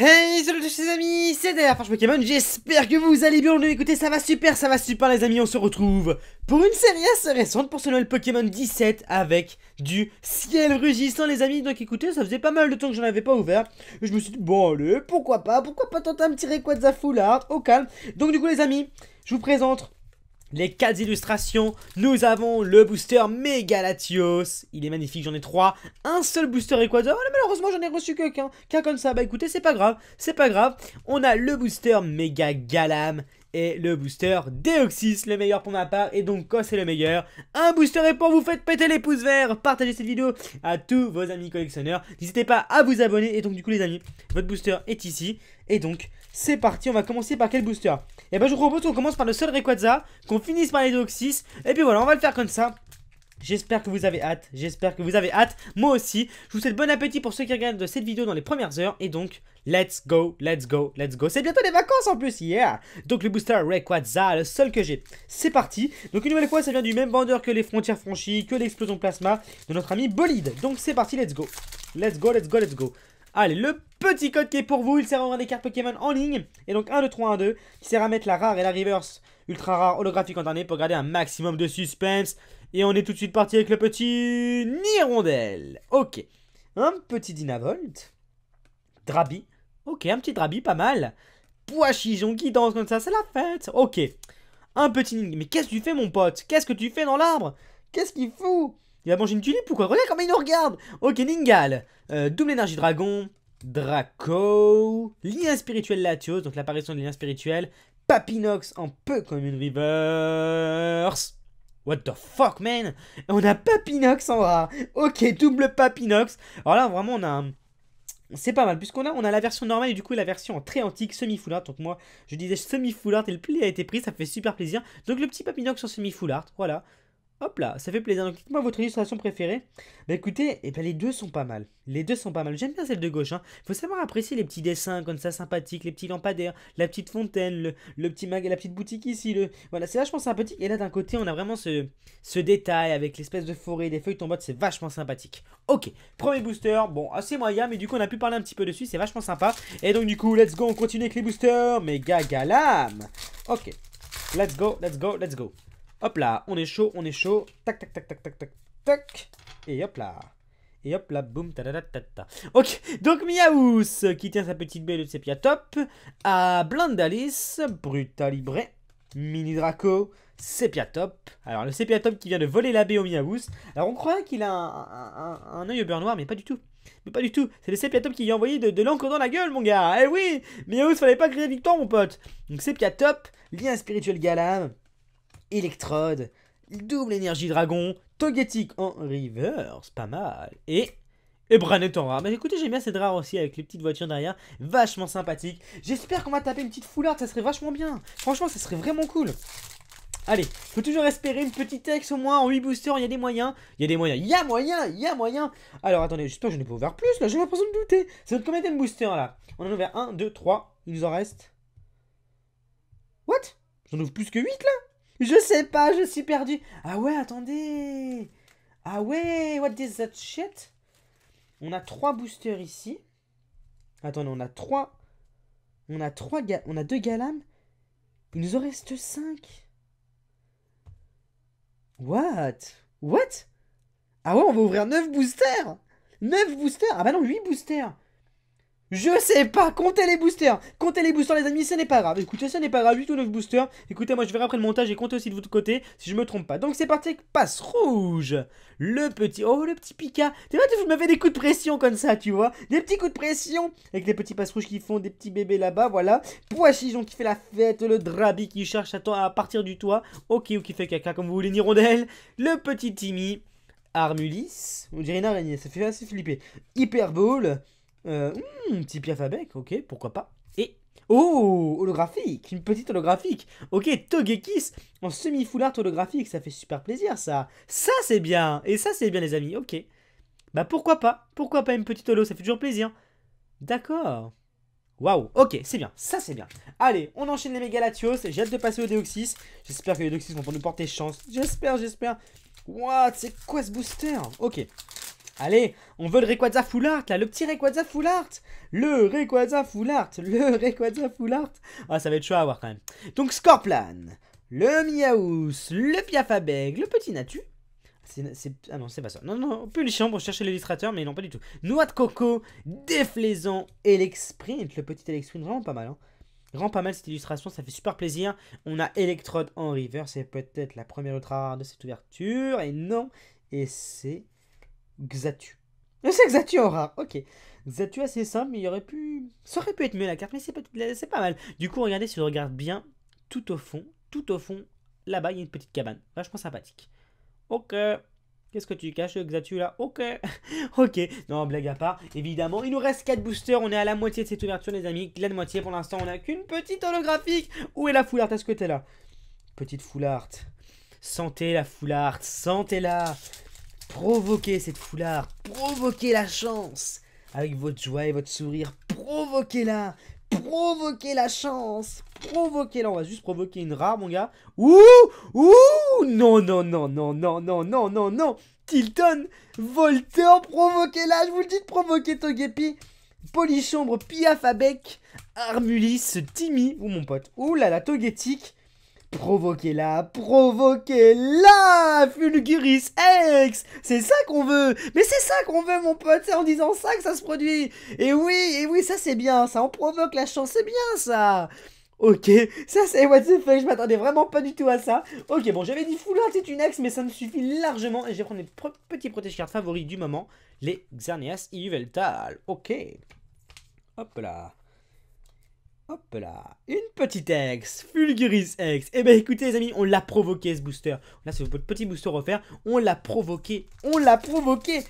Hey salut les amis, c'est derrière Pokémon, j'espère que vous allez bien, on écoutez, ça va super, ça va super les amis, on se retrouve pour une série assez récente pour ce Noël Pokémon 17 avec du ciel rugissant les amis, donc écoutez, ça faisait pas mal de temps que j'en avais pas ouvert, je me suis dit, bon allez, pourquoi pas, pourquoi pas tenter un petit full art au calme, donc du coup les amis, je vous présente les 4 illustrations, nous avons le booster Megalatios. Il est magnifique, j'en ai 3. Un seul booster Equator. Ah, malheureusement, j'en ai reçu que qu'un. Qu'un comme ça. Bah écoutez, c'est pas grave. C'est pas grave. On a le booster Mega Galam et le booster Deoxys, le meilleur pour ma part, et donc quand c'est le meilleur. Un booster et pour vous faites péter les pouces verts, partagez cette vidéo à tous vos amis collectionneurs. N'hésitez pas à vous abonner, et donc du coup les amis, votre booster est ici. Et donc, c'est parti, on va commencer par quel booster Et eh ben je vous propose qu'on commence par le seul Rayquaza, qu'on finisse par les Deoxys, et puis voilà, on va le faire comme ça. J'espère que vous avez hâte, j'espère que vous avez hâte, moi aussi. Je vous souhaite bon appétit pour ceux qui regardent cette vidéo dans les premières heures. Et donc, let's go, let's go, let's go. C'est bientôt les vacances en plus, yeah Donc le booster Rayquaza, le seul que j'ai. C'est parti. Donc une nouvelle fois, ça vient du même vendeur que les frontières franchies, que l'explosion plasma de notre ami Bolide. Donc c'est parti, let's go. Let's go, let's go, let's go. Allez, le petit code qui est pour vous, il sert à avoir des cartes Pokémon en ligne. Et donc 1, 2, 3, 1, 2, qui sert à mettre la rare et la reverse ultra rare holographique en dernier pour garder un maximum de suspense. Et on est tout de suite parti avec le petit Nirondelle. Ok. Un petit Dinavolt. Drabi. Ok, un petit Drabi, pas mal. chijon qui danse comme ça, c'est la fête. Ok. Un petit... Mais qu'est-ce que tu fais, mon pote Qu'est-ce que tu fais dans l'arbre Qu'est-ce qu'il fout Il va manger une tulipe ou quoi Regarde comment il nous regarde Ok, Ningal. Euh, double énergie dragon. Draco. Lien spirituel Latios, donc l'apparition de lien spirituel. Papinox en peu comme une reverse. What the fuck, man On a Papinox en rare Ok, double Papinox. Alors là, vraiment, on a C'est pas mal, puisqu'on a, on a la version normale et du coup la version très antique, semi-full art. Donc moi, je disais semi-full art et le pli a été pris, ça fait super plaisir. Donc le petit Papinox en semi-full art, voilà. Hop là, ça fait plaisir. Donc dites-moi votre illustration préférée. Bah écoutez, et eh ben, les deux sont pas mal. Les deux sont pas mal. J'aime bien celle de gauche. Hein. Faut savoir apprécier les petits dessins comme ça, sympathiques, les petits lampadaires, la petite fontaine, le, petit mag la petite boutique ici. Le... Voilà, c'est vachement sympathique. Et là d'un côté, on a vraiment ce, détail avec l'espèce de forêt, des feuilles tombantes, c'est vachement sympathique. Ok, premier booster, bon, assez moyen, mais du coup on a pu parler un petit peu dessus, c'est vachement sympa. Et donc du coup, let's go, on continue avec les boosters, gaga galam. Ok, let's go, let's go, let's go. Hop là, on est chaud, on est chaud. Tac, tac, tac, tac, tac, tac, tac. Et hop là. Et hop là, boum, ta, ta, ta, Ok, donc Miaous, qui tient sa petite baie de sépia top, à Blindalis, Brutalibre, Mini Draco, Sépia top. Alors le sépia top qui vient de voler la baie au Miaous. Alors on croit qu'il a un, oeil œil au beurre noir, mais pas du tout. Mais pas du tout, c'est le Sepiatop qui lui a envoyé de, l'encre dans la gueule, mon gars. Eh oui, Miaus fallait pas créer victoire, mon pote. Donc Sepiatop, lien spirituel Galam, Electrode, double énergie dragon, Togetic en reverse, pas mal. Et et en rare. Mais écoutez, j'aime bien cette rare aussi avec les petites voitures derrière. Vachement sympathique. J'espère qu'on va taper une petite foularde, ça serait vachement bien. Franchement, ça serait vraiment cool. Allez, faut toujours espérer une petite ex au moins en 8 boosters, il y a des moyens. Il y a des moyens, il y a moyen, il y a moyen. Alors attendez, j'espère que je n'ai pas ouvert plus là, j'ai l'impression de douter. C'est notre combien de boosters là On en a ouvert 1, 2, 3, il nous en reste. What J'en ouvre plus que 8 là je sais pas, je suis perdu. Ah ouais, attendez. Ah ouais, what is that shit On a 3 boosters ici. Attendez, on a 3 On a 3 On a deux galames. Il nous en reste 5 What What Ah ouais, on va ouvrir 9 boosters 9 boosters Ah bah non, 8 boosters je sais pas, comptez les boosters Comptez les boosters les amis, ce n'est pas grave. Écoutez, ce n'est pas grave, 8 ou 9 boosters. Écoutez, moi je verrai après le montage et comptez aussi de votre côté si je me trompe pas. Donc c'est parti avec passe rouge Le petit... Oh, le petit Pika Tu vois, vous m'avez des coups de pression comme ça, tu vois Des petits coups de pression Avec les petits passe rouges qui font des petits bébés là-bas, voilà. Jean qui fait la fête, le Drabi qui cherche à, à partir du toit. Ok, ou qui fait caca comme vous voulez, Nirondelle. Le petit Timmy. Armulis, on dirait une araignée, ça fait assez flipper. Hyperball, euh, un hmm, petit piafabec, ok, pourquoi pas. Et Oh, holographique, une petite holographique. Ok, Togekis en semi foulard holographique, ça fait super plaisir ça. Ça c'est bien, et ça c'est bien les amis, ok. Bah pourquoi pas, pourquoi pas une petite holo, ça fait toujours plaisir. D'accord. Waouh, ok, c'est bien, ça c'est bien. Allez, on enchaîne les Megalatios, j'ai hâte de passer au Deoxys. J'espère que les Deoxys vont nous porter chance, j'espère, j'espère. What, c'est quoi ce booster Ok, Allez, on veut le Rayquaza Full Art, là, le petit Rayquaza Full Art Le Rayquaza Full Art Le Rayquaza Full Art Ah, ça va être chaud à voir quand même. Donc, Scorplan, le Miaous, le Piafabeg, le Petit Natu. ah non, c'est pas ça. Non, non, les pour chercher l'illustrateur, mais non, pas du tout. Noix de coco, déflaisant, Elexprint, le petit Elexprint, vraiment pas mal. Hein. pas mal cette illustration, ça fait super plaisir. On a Electrode en river, c'est peut-être la première ultra rare de cette ouverture, et non, et c'est Xatu. C'est Xatu en rare, ok. Xatu assez simple, mais il aurait pu... Ça aurait pu être mieux la carte, mais c'est pas, mal. Du coup, regardez, si je regarde bien, tout au fond, tout au fond, là-bas, il y a une petite cabane. Vachement sympathique. Ok. Qu'est-ce que tu caches, Xatu, là Ok. ok. Non, blague à part. Évidemment, il nous reste 4 boosters. On est à la moitié de cette ouverture, les amis. La moitié, pour l'instant, on n'a qu'une petite holographique. Où est la foulard Est-ce que là Petite foulard. Sentez la foulard. Sentez-la. Provoquez cette foulard, provoquez la chance. Avec votre joie et votre sourire, provoquez-la, provoquez la chance, provoquez-la. On va juste provoquer une rare, mon gars. Ouh, ouh, non, non, non, non, non, non, non, non, non. Tilton, Voltaire, provoquez-la, je vous le dis de provoquer Togepi. Polychambre, Armulis, Timmy, ou mon pote. Ouh là la, Togetic. Provoquez-la, provoquez-la, Fulguris X C'est ça qu'on veut Mais c'est ça qu'on veut, mon pote, c'est en disant ça que ça se produit Et oui, et oui, ça c'est bien, ça, on provoque la chance, c'est bien ça Ok, ça c'est what the fuck, je m'attendais vraiment pas du tout à ça. Ok, bon, j'avais dit full c'est une ex, mais ça me suffit largement. Et je vais prendre mes petits protège-cartes favoris du moment, les Xerneas Iuveltal. Ok. Hop là. Hop là, une petite ex, Fulguris ex. Eh ben écoutez les amis, on l'a provoqué ce booster. Là c'est votre petit booster offert, on l'a provoqué, on l'a provoqué.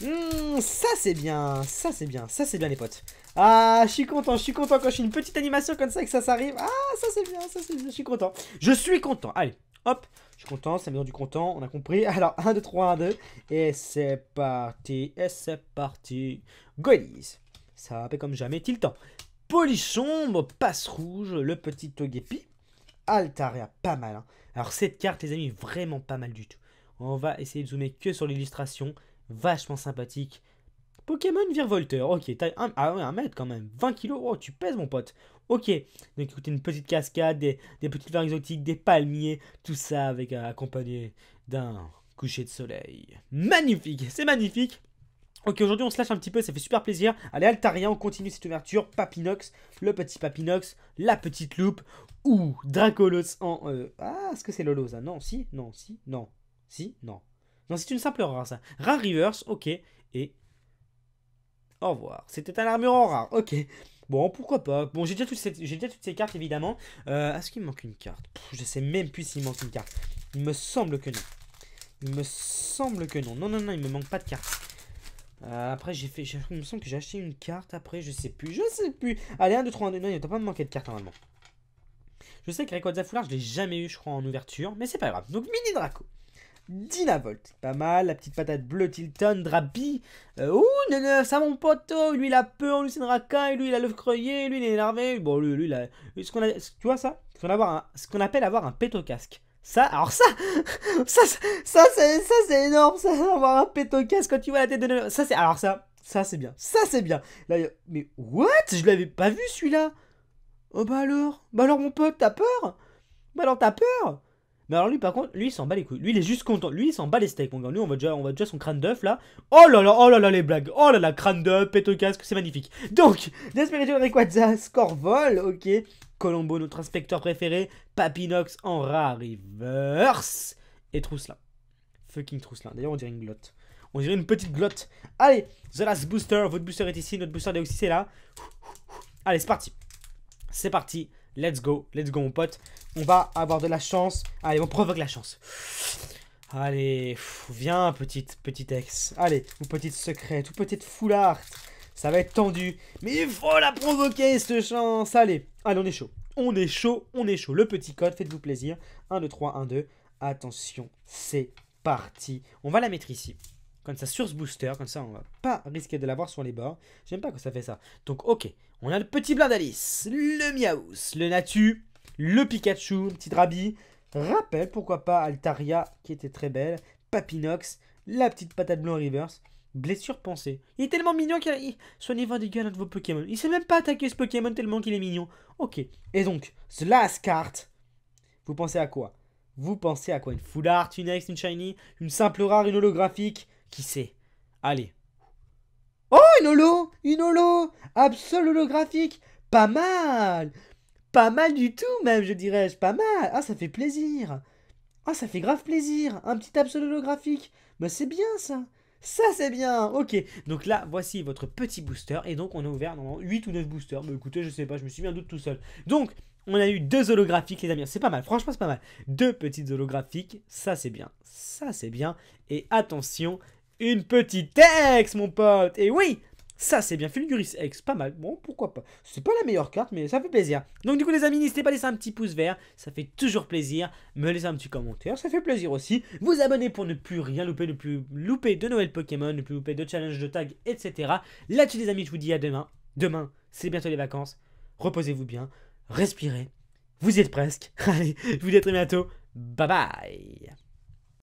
Mmh, ça c'est bien, ça c'est bien, ça c'est bien les potes. Ah, je suis content, je suis content quand je suis une petite animation comme ça et que ça s'arrive. Ah, ça c'est bien, ça c'est bien, je suis content. Je suis content, allez, hop, je suis content, ça me donne du content, on a compris. Alors, 1, 2, 3, 1, 2, et c'est parti, et c'est parti. Goise, ça va comme jamais, tiltant sombre Passe Rouge, le petit Togepi, Altaria, pas mal. Hein. Alors cette carte, les amis, vraiment pas mal du tout. On va essayer de zoomer que sur l'illustration, vachement sympathique. Pokémon Virvolteur, ok, taille un, ah mètre quand même, 20 kg. oh tu pèses mon pote. Ok, donc écoutez, une petite cascade, des, des petites fleurs exotiques, des palmiers, tout ça avec accompagné d'un coucher de soleil. Magnifique, c'est magnifique Ok, aujourd'hui on se lâche un petit peu, ça fait super plaisir. Allez, Altaria, on continue cette ouverture. Papinox, le petit Papinox, la petite loupe. ou Dracolos en... Euh, ah, est-ce que c'est Lolosa hein? Non, si, non, si, non, si, non. Non, c'est une simple rare ça. Rare reverse, ok. Et... Au revoir. C'était un armure en rare, ok. Bon, pourquoi pas. Bon, j'ai déjà, toutes ces... toutes ces cartes, évidemment. Euh, est-ce qu'il me manque une carte Je sais même plus s'il manque une carte. Il me semble que non. Il me semble que non. Non, non, non, il me manque pas de carte. Euh, après, j'ai fait. Il me semble que j'ai acheté une carte après, je sais plus. Je sais plus. Allez, 1, 2, 3, 1, 2. Non, il a pas de manquer de carte normalement. Je sais que à Foulard, je l'ai jamais eu, je crois, en ouverture. Mais c'est pas grave. Donc, mini Draco. Dinavolt, pas mal, la petite patate bleue, Tilton, Drapi, euh, ouh, ça mon poteau, lui il a peur, lui c'est une racaille, lui il a l'œuf creuillé, lui il est énervé, bon lui, lui il a... Ce qu'on a... Tu vois ça Ce qu'on avoir qu'on appelle avoir un pétocasque. Ça, alors ça, ça, ça, ça, c'est énorme, ça, avoir un pétocasque quand tu vois la tête de Ça, c'est, alors ça, ça c'est bien, ça c'est bien. Là, mais what Je l'avais pas vu celui-là. Oh bah alors, bah alors mon pote, t'as peur Bah alors t'as peur Mais alors lui par contre, lui il s'en bat les couilles, lui il est juste content, lui il s'en bat les steaks mon gars. Lui on va déjà, on va déjà son crâne d'œuf là. Oh là là, oh là là les blagues, oh là là crâne d'œuf, pétocasque, c'est magnifique. Donc, des Requaza, score vol, ok. Colombo, notre inspecteur préféré, Papinox en rare reverse et Trousselin. Fucking Trousselin. D'ailleurs, on dirait une glotte. On dirait une petite glotte. Allez, The Last Booster. Votre booster est ici. Notre booster est aussi là. Allez, c'est parti. C'est parti. Let's go. Let's go, mon pote. On va avoir de la chance. Allez, on provoque la chance. Allez, viens, petite, petite ex. Allez, ou petite secrète, ou petite foulard. Ça va être tendu. Mais il faut la provoquer, cette chance. Allez, allez, on est chaud. On est chaud, on est chaud. Le petit code, faites-vous plaisir. 1, 2, 3, 1, 2. Attention, c'est parti. On va la mettre ici. Comme ça, sur ce booster. Comme ça, on va pas risquer de l'avoir sur les bords. J'aime pas quand ça fait ça. Donc, ok. On a le petit Alice, le Miaus, le Natu, le Pikachu, petit Drabi. Rappel, pourquoi pas, Altaria, qui était très belle. Papinox, la petite patate blanc reverse. Blessure pensée. Il est tellement mignon qu'il a... Soignez vous des de vos Pokémon. Il sait même pas attaquer ce Pokémon tellement qu'il est mignon. Ok. Et donc, ce last carte, vous pensez à quoi Vous pensez à quoi Une foulard art, une ex, une shiny, une simple rare, une holographique Qui sait Allez. Oh, une holo Une holo Absol holographique Pas mal Pas mal du tout même, je dirais. Pas mal Ah, ça fait plaisir Ah, ça fait grave plaisir Un petit absol holographique Bah c'est bien ça ça, c'est bien. Ok. Donc là, voici votre petit booster. Et donc, on a ouvert normalement, 8 ou 9 boosters. Mais bah, écoutez, je sais pas, je me suis bien douté doute tout seul. Donc, on a eu deux holographiques, les amis. C'est pas mal. Franchement, c'est pas mal. Deux petites holographiques. Ça, c'est bien. Ça, c'est bien. Et attention, une petite ex, mon pote. Et oui, ça, c'est bien. Fulguris X, pas mal. Bon, pourquoi pas. C'est pas la meilleure carte, mais ça fait plaisir. Donc, du coup, les amis, n'hésitez pas à laisser un petit pouce vert. Ça fait toujours plaisir. Me laissez un petit commentaire, ça fait plaisir aussi. Vous abonner pour ne plus rien louper, ne plus louper de Noël Pokémon, ne plus louper de challenge, de tag, etc. Là-dessus, les amis, je vous dis à demain. Demain, c'est bientôt les vacances. Reposez-vous bien, respirez. Vous êtes presque. Allez, je vous dis à très bientôt. Bye bye.